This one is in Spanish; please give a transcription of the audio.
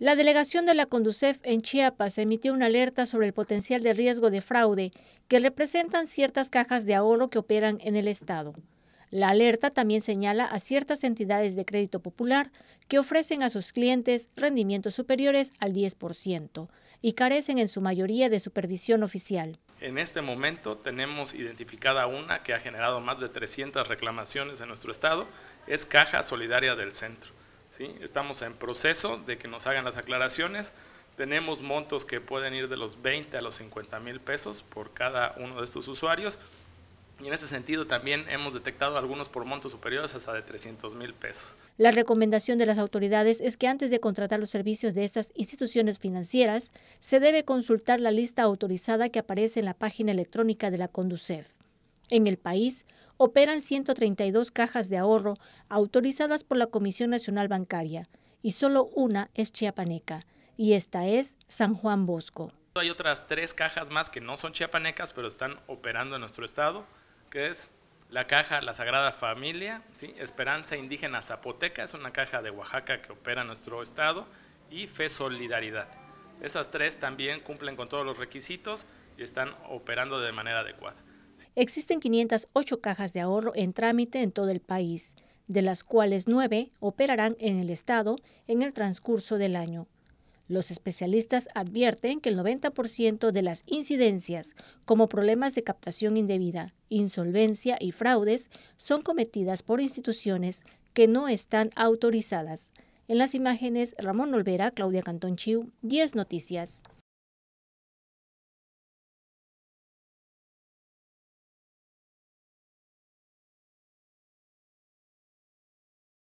La delegación de la Conducef en Chiapas emitió una alerta sobre el potencial de riesgo de fraude que representan ciertas cajas de ahorro que operan en el Estado. La alerta también señala a ciertas entidades de crédito popular que ofrecen a sus clientes rendimientos superiores al 10% y carecen en su mayoría de supervisión oficial. En este momento tenemos identificada una que ha generado más de 300 reclamaciones en nuestro estado, es Caja Solidaria del Centro Estamos en proceso de que nos hagan las aclaraciones. Tenemos montos que pueden ir de los 20 a los 50 mil pesos por cada uno de estos usuarios. Y en ese sentido también hemos detectado algunos por montos superiores hasta de 300 mil pesos. La recomendación de las autoridades es que antes de contratar los servicios de estas instituciones financieras, se debe consultar la lista autorizada que aparece en la página electrónica de la Conducef. En el país, operan 132 cajas de ahorro autorizadas por la Comisión Nacional Bancaria y solo una es chiapaneca, y esta es San Juan Bosco. Hay otras tres cajas más que no son chiapanecas, pero están operando en nuestro estado, que es la caja La Sagrada Familia, Esperanza Indígena Zapoteca, es una caja de Oaxaca que opera en nuestro estado, y Fe Solidaridad. Esas tres también cumplen con todos los requisitos y están operando de manera adecuada. Existen 508 cajas de ahorro en trámite en todo el país, de las cuales nueve operarán en el Estado en el transcurso del año. Los especialistas advierten que el 90% de las incidencias, como problemas de captación indebida, insolvencia y fraudes, son cometidas por instituciones que no están autorizadas. En las imágenes, Ramón Olvera, Claudia Cantón Chiu, 10 Noticias.